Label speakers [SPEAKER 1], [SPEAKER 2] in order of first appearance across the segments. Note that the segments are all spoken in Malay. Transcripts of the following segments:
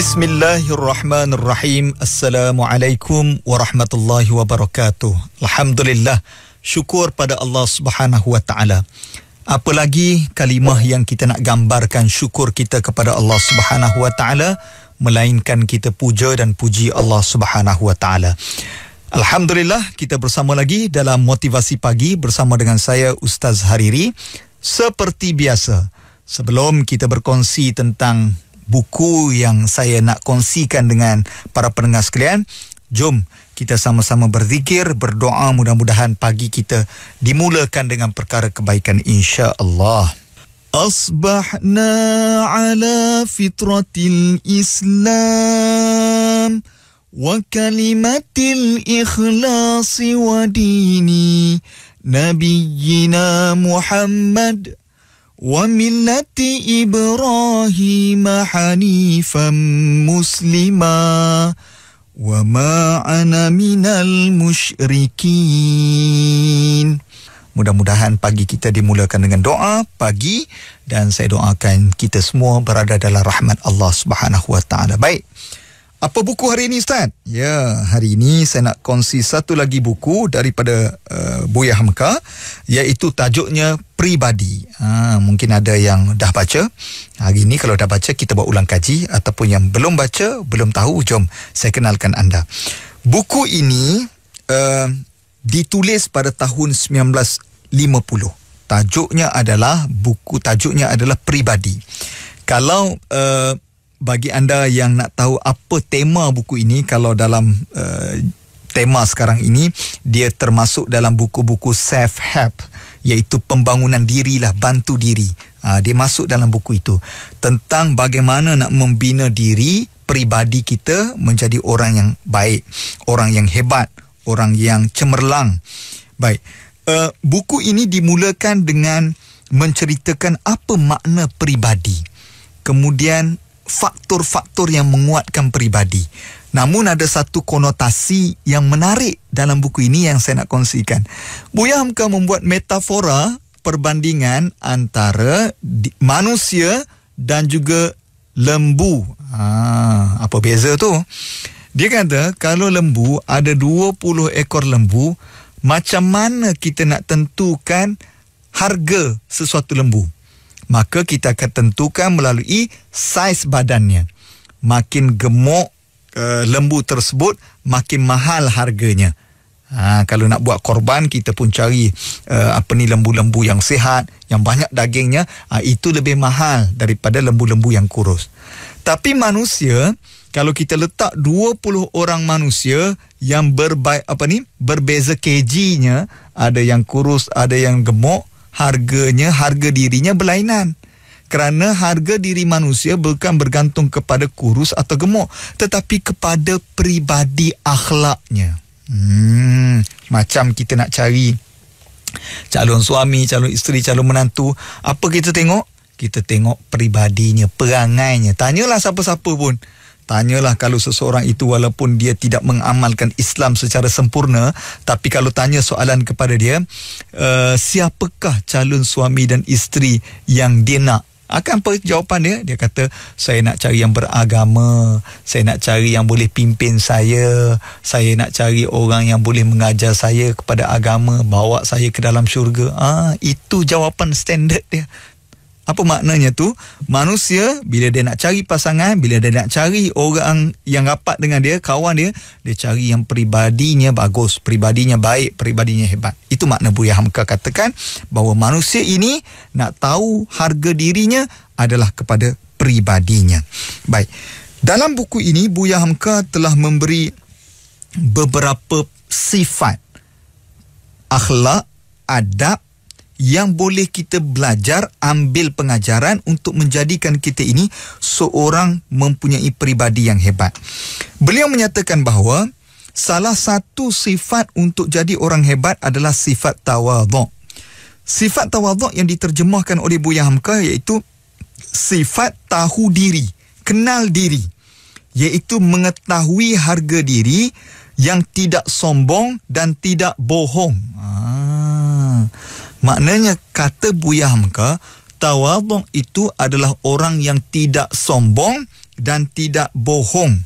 [SPEAKER 1] Bismillahirrahmanirrahim Assalamualaikum warahmatullahi wabarakatuh Alhamdulillah Syukur pada Allah subhanahu wa ta'ala Apa lagi kalimah yang kita nak gambarkan syukur kita kepada Allah subhanahu wa ta'ala Melainkan kita puja dan puji Allah subhanahu wa ta'ala Alhamdulillah kita bersama lagi dalam motivasi pagi bersama dengan saya Ustaz Hariri Seperti biasa Sebelum kita berkongsi tentang buku yang saya nak kongsikan dengan para pendengar sekalian. Jom kita sama-sama berzikir, berdoa mudah-mudahan pagi kita dimulakan dengan perkara kebaikan insya-Allah. Asbahna ala fitratil Islam wa kalimatil ikhlasi wa dini نبينا محمد ومنة إبراهيم حنيفا Muslima, وما أنا من المشركين Mudah-mudahan pagi kita dimulakan dengan doa pagi dan saya doakan kita semua berada dalam rahmat Allah Subhanahu Wa Taala. Baik. Apa buku hari ini Ustaz? Ya, hari ini saya nak kongsi satu lagi buku daripada uh, eh, Buya Hamka iaitu tajuknya Pribadi. Ha, mungkin ada yang dah baca. Hari ini kalau dah baca kita buat ulang kaji ataupun yang belum baca, belum tahu, jom saya kenalkan anda. Buku ini uh, ditulis pada tahun 1950. Tajuknya adalah, buku tajuknya adalah Pribadi. Kalau... Uh, bagi anda yang nak tahu apa tema buku ini kalau dalam uh, tema sekarang ini dia termasuk dalam buku-buku self help iaitu pembangunan dirilah bantu diri uh, dia masuk dalam buku itu tentang bagaimana nak membina diri peribadi kita menjadi orang yang baik orang yang hebat orang yang cemerlang baik uh, buku ini dimulakan dengan menceritakan apa makna peribadi kemudian faktor-faktor yang menguatkan peribadi. Namun ada satu konotasi yang menarik dalam buku ini yang saya nak kongsikan. Buya Hamka membuat metafora perbandingan antara manusia dan juga lembu. Ha, apa beza tu? Dia kata kalau lembu ada 20 ekor lembu, macam mana kita nak tentukan harga sesuatu lembu? maka kita akan tentukan melalui saiz badannya. Makin gemuk uh, lembu tersebut, makin mahal harganya. Ha, kalau nak buat korban, kita pun cari uh, apa ni lembu-lembu yang sihat, yang banyak dagingnya, uh, itu lebih mahal daripada lembu-lembu yang kurus. Tapi manusia, kalau kita letak 20 orang manusia yang berba- apa ni, berbeza kejinya, ada yang kurus, ada yang gemuk, harganya harga dirinya berlainan kerana harga diri manusia bukan bergantung kepada kurus atau gemuk tetapi kepada peribadi akhlaknya hmm, macam kita nak cari calon suami, calon isteri, calon menantu apa kita tengok? kita tengok peribadinya, perangainya tanyalah siapa-siapa pun Tanyalah kalau seseorang itu walaupun dia tidak mengamalkan Islam secara sempurna, tapi kalau tanya soalan kepada dia, uh, siapakah calon suami dan isteri yang dia nak? Akan apa jawapan dia? Dia kata, saya nak cari yang beragama. Saya nak cari yang boleh pimpin saya. Saya nak cari orang yang boleh mengajar saya kepada agama. Bawa saya ke dalam syurga. Ah, ha, Itu jawapan standard dia. Apa maknanya tu? Manusia bila dia nak cari pasangan, bila dia nak cari orang yang rapat dengan dia, kawan dia, dia cari yang peribadinya bagus, peribadinya baik, peribadinya hebat. Itu makna Buya Hamka katakan bahawa manusia ini nak tahu harga dirinya adalah kepada peribadinya. Baik. Dalam buku ini Buya Hamka telah memberi beberapa sifat akhlak, adab yang boleh kita belajar ambil pengajaran untuk menjadikan kita ini seorang mempunyai peribadi yang hebat. Beliau menyatakan bahawa salah satu sifat untuk jadi orang hebat adalah sifat tawaduk. Sifat tawaduk yang diterjemahkan oleh Buya Hamka iaitu sifat tahu diri, kenal diri. Iaitu mengetahui harga diri yang tidak sombong dan tidak bohong. Ah. Maknanya kata Buya Hamka, tawadhu' itu adalah orang yang tidak sombong dan tidak bohong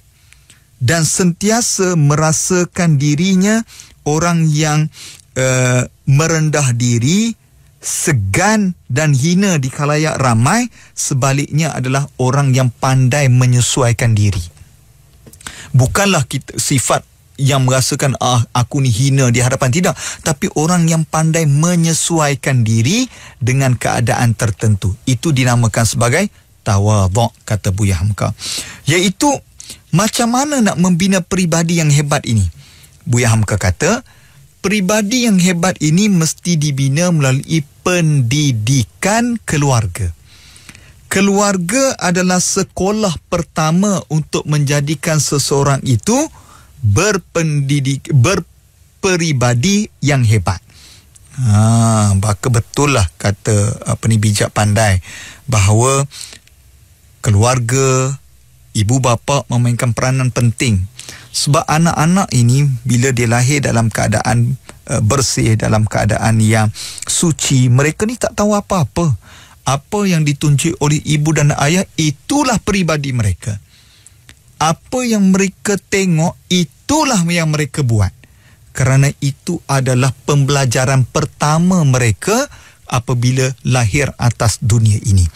[SPEAKER 1] dan sentiasa merasakan dirinya orang yang uh, merendah diri, segan dan hina di kalayak ramai, sebaliknya adalah orang yang pandai menyesuaikan diri. Bukanlah kita, sifat yang merasakan ah aku ni hina di hadapan tidak tapi orang yang pandai menyesuaikan diri dengan keadaan tertentu itu dinamakan sebagai tawaduk kata Buya Hamka iaitu macam mana nak membina peribadi yang hebat ini Buya Hamka kata peribadi yang hebat ini mesti dibina melalui pendidikan keluarga keluarga adalah sekolah pertama untuk menjadikan seseorang itu berpendidik berperibadi yang hebat. Ha, bakal betul lah kata apa ni bijak pandai bahawa keluarga ibu bapa memainkan peranan penting sebab anak-anak ini bila dia lahir dalam keadaan uh, bersih dalam keadaan yang suci mereka ni tak tahu apa-apa apa yang ditunjuk oleh ibu dan ayah itulah peribadi mereka apa yang mereka tengok itulah yang mereka buat kerana itu adalah pembelajaran pertama mereka apabila lahir atas dunia ini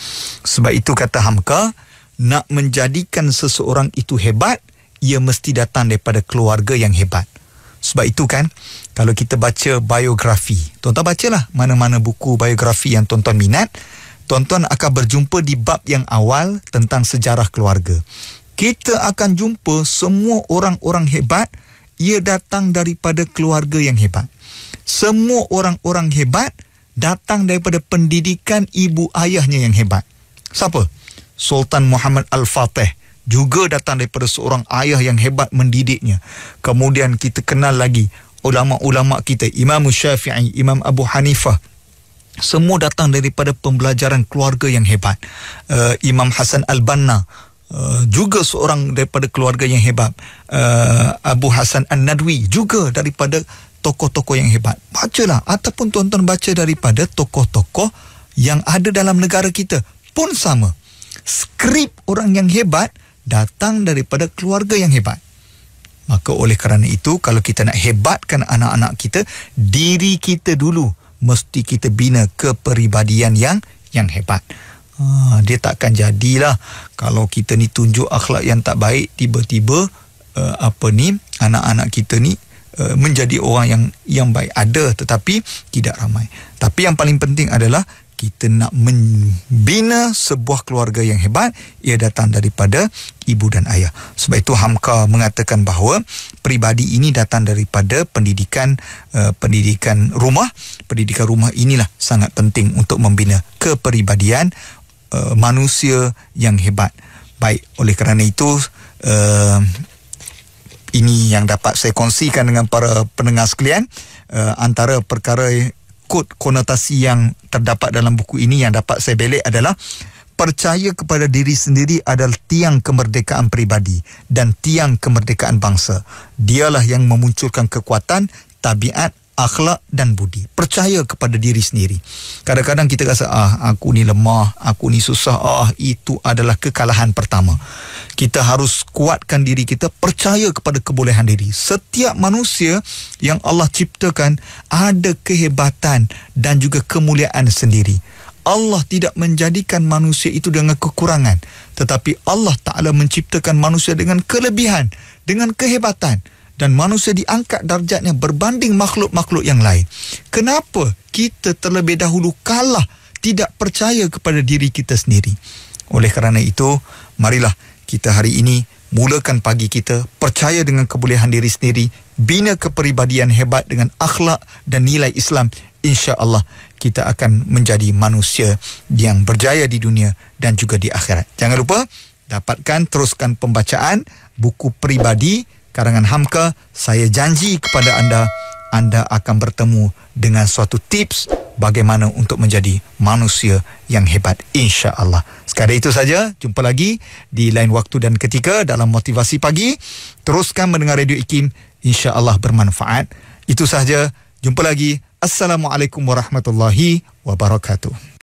[SPEAKER 1] sebab itu kata Hamka nak menjadikan seseorang itu hebat ia mesti datang daripada keluarga yang hebat sebab itu kan kalau kita baca biografi tuan-tuan bacalah mana-mana buku biografi yang tuan-tuan minat tuan-tuan akan berjumpa di bab yang awal tentang sejarah keluarga kita akan jumpa semua orang-orang hebat ia datang daripada keluarga yang hebat. Semua orang-orang hebat datang daripada pendidikan ibu ayahnya yang hebat. Siapa? Sultan Muhammad Al-Fatih juga datang daripada seorang ayah yang hebat mendidiknya. Kemudian kita kenal lagi ulama-ulama kita, Imam Syafi'i, Imam Abu Hanifah. Semua datang daripada pembelajaran keluarga yang hebat. Uh, Imam Hasan Al-Banna Uh, juga seorang daripada keluarga yang hebat uh, Abu Hassan An-Nadwi juga daripada tokoh-tokoh yang hebat baca lah ataupun tonton baca daripada tokoh-tokoh yang ada dalam negara kita pun sama skrip orang yang hebat datang daripada keluarga yang hebat maka oleh kerana itu kalau kita nak hebatkan anak-anak kita diri kita dulu mesti kita bina kepribadian yang yang hebat Ah, dia takkan jadilah kalau kita ni tunjuk akhlak yang tak baik tiba-tiba uh, apa ni anak-anak kita ni uh, menjadi orang yang yang baik ada tetapi tidak ramai tapi yang paling penting adalah kita nak membina sebuah keluarga yang hebat ia datang daripada ibu dan ayah sebab itu Hamka mengatakan bahawa peribadi ini datang daripada pendidikan uh, pendidikan rumah pendidikan rumah inilah sangat penting untuk membina kepribadian uh, manusia yang hebat. Baik oleh kerana itu uh, ini yang dapat saya kongsikan dengan para pendengar sekalian uh, antara perkara kod konotasi yang terdapat dalam buku ini yang dapat saya belik adalah percaya kepada diri sendiri adalah tiang kemerdekaan pribadi dan tiang kemerdekaan bangsa. Dialah yang memunculkan kekuatan, tabiat akhlak dan budi. Percaya kepada diri sendiri. Kadang-kadang kita rasa ah aku ni lemah, aku ni susah. Ah itu adalah kekalahan pertama. Kita harus kuatkan diri kita, percaya kepada kebolehan diri. Setiap manusia yang Allah ciptakan ada kehebatan dan juga kemuliaan sendiri. Allah tidak menjadikan manusia itu dengan kekurangan, tetapi Allah Taala menciptakan manusia dengan kelebihan, dengan kehebatan dan manusia diangkat darjatnya berbanding makhluk-makhluk yang lain. Kenapa kita terlebih dahulu kalah tidak percaya kepada diri kita sendiri? Oleh kerana itu, marilah kita hari ini mulakan pagi kita percaya dengan kebolehan diri sendiri, bina kepribadian hebat dengan akhlak dan nilai Islam. Insya Allah kita akan menjadi manusia yang berjaya di dunia dan juga di akhirat. Jangan lupa dapatkan teruskan pembacaan buku pribadi karangan Hamka, saya janji kepada anda, anda akan bertemu dengan suatu tips bagaimana untuk menjadi manusia yang hebat insya-Allah. Sekadar itu saja, jumpa lagi di lain waktu dan ketika dalam motivasi pagi. Teruskan mendengar radio Ikim, insya-Allah bermanfaat. Itu sahaja, jumpa lagi. Assalamualaikum warahmatullahi wabarakatuh.